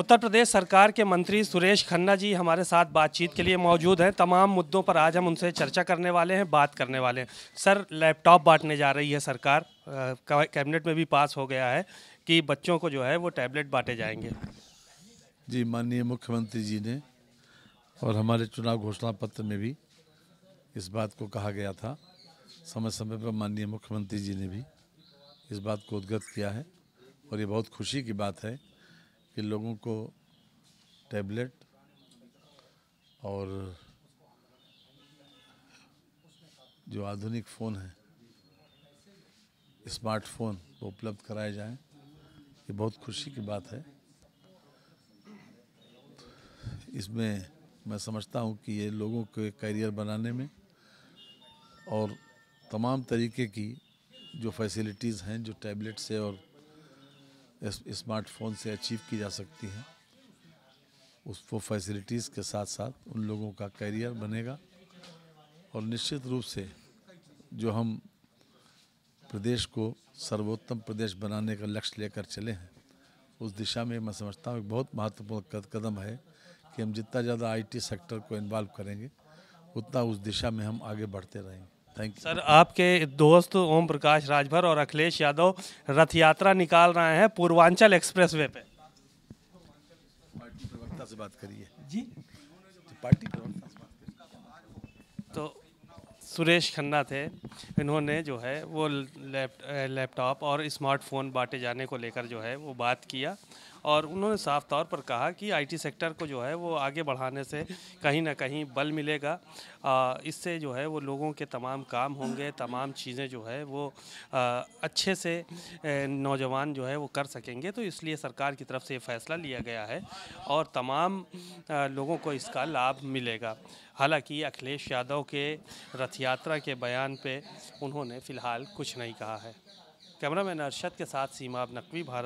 उत्तर प्रदेश सरकार के मंत्री सुरेश खन्ना जी हमारे साथ बातचीत के लिए मौजूद हैं तमाम मुद्दों पर आज हम उनसे चर्चा करने वाले हैं बात करने वाले हैं सर लैपटॉप बांटने जा रही है सरकार कैबिनेट में भी पास हो गया है कि बच्चों को जो है वो टैबलेट बांटे जाएंगे जी माननीय मुख्यमंत्री जी ने और हमारे चुनाव घोषणा पत्र में भी इस बात को कहा गया था समय समय पर माननीय मुख्यमंत्री जी ने भी इस बात को उद्गत किया है और ये बहुत खुशी की बात है कि लोगों को टैबलेट और जो आधुनिक फ़ोन है स्मार्टफोन वो उपलब्ध कराए जाएं ये बहुत खुशी की बात है इसमें मैं समझता हूँ कि ये लोगों के करियर बनाने में और तमाम तरीके की जो फैसिलिटीज़ हैं जो टैबलेट से और स्मार्टफोन से अचीव की जा सकती हैं वो फैसिलिटीज़ के साथ साथ उन लोगों का करियर बनेगा और निश्चित रूप से जो हम प्रदेश को सर्वोत्तम प्रदेश बनाने का लक्ष्य लेकर चले हैं उस दिशा में मैं समझता हूँ एक बहुत महत्वपूर्ण कदम है कि हम जितना ज़्यादा आईटी सेक्टर को इन्वॉल्व करेंगे उतना उस दिशा में हम आगे बढ़ते रहेंगे थैंक सर आपके दोस्त ओम प्रकाश राजभर और अखिलेश यादव रथ यात्रा निकाल रहे हैं पूर्वांचल एक्सप्रेस वे पे पार्टी प्रवक्ता से बात करिए जी तो पार्टी प्रवक्ता से बात तो सुरेश खन्ना थे इन्होंने जो है वो लैपटॉप और स्मार्टफोन बांटे जाने को लेकर जो है वो बात किया और उन्होंने साफ तौर पर कहा कि आईटी सेक्टर को जो है वो आगे बढ़ाने से कहीं ना कहीं बल मिलेगा इससे जो है वो लोगों के तमाम काम होंगे तमाम चीज़ें जो है वो अच्छे से नौजवान जो है वो कर सकेंगे तो इसलिए सरकार की तरफ से ये फैसला लिया गया है और तमाम लोगों को इसका लाभ मिलेगा हालांकि अखिलेश यादव के रथ यात्रा के बयान पे उन्होंने फ़िलहाल कुछ नहीं कहा है कैमरामैन अरशद के साथ सीमा नकवी भारत